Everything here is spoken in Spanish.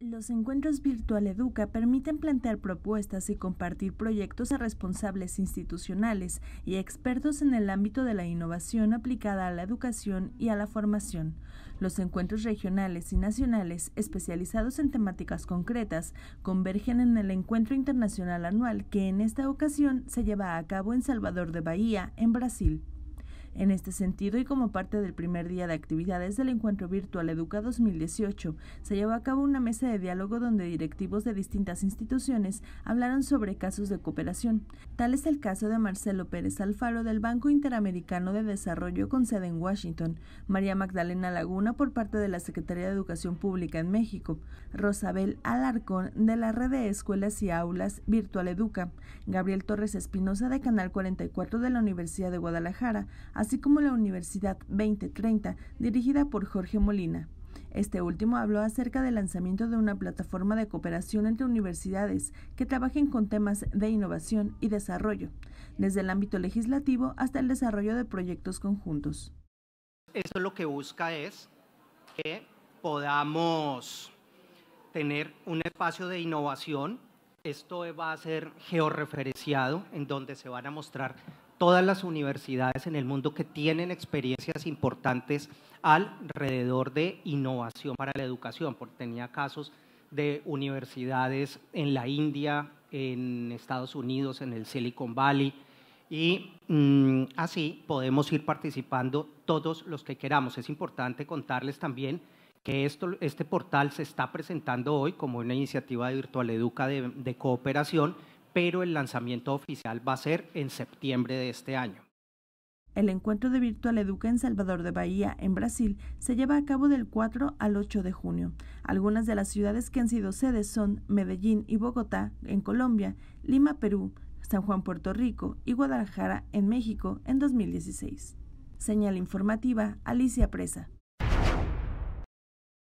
Los encuentros Virtual Educa permiten plantear propuestas y compartir proyectos a responsables institucionales y expertos en el ámbito de la innovación aplicada a la educación y a la formación. Los encuentros regionales y nacionales, especializados en temáticas concretas, convergen en el encuentro internacional anual que en esta ocasión se lleva a cabo en Salvador de Bahía, en Brasil. En este sentido y como parte del primer día de actividades del encuentro virtual Educa 2018, se llevó a cabo una mesa de diálogo donde directivos de distintas instituciones hablaron sobre casos de cooperación. Tal es el caso de Marcelo Pérez Alfaro del Banco Interamericano de Desarrollo con sede en Washington, María Magdalena Laguna por parte de la Secretaría de Educación Pública en México, Rosabel Alarcón de la Red de Escuelas y Aulas Virtual Educa, Gabriel Torres Espinosa de Canal 44 de la Universidad de Guadalajara, así como la Universidad 2030, dirigida por Jorge Molina. Este último habló acerca del lanzamiento de una plataforma de cooperación entre universidades que trabajen con temas de innovación y desarrollo, desde el ámbito legislativo hasta el desarrollo de proyectos conjuntos. Esto lo que busca es que podamos tener un espacio de innovación. Esto va a ser georreferenciado, en donde se van a mostrar todas las universidades en el mundo que tienen experiencias importantes alrededor de innovación para la educación, porque tenía casos de universidades en la India, en Estados Unidos, en el Silicon Valley, y mm, así podemos ir participando todos los que queramos. Es importante contarles también que este portal se está presentando hoy como una iniciativa de Virtual Educa de cooperación, pero el lanzamiento oficial va a ser en septiembre de este año. El encuentro de Virtual Educa en Salvador de Bahía, en Brasil, se lleva a cabo del 4 al 8 de junio. Algunas de las ciudades que han sido sedes son Medellín y Bogotá, en Colombia, Lima, Perú, San Juan, Puerto Rico y Guadalajara, en México, en 2016. Señal informativa, Alicia Presa.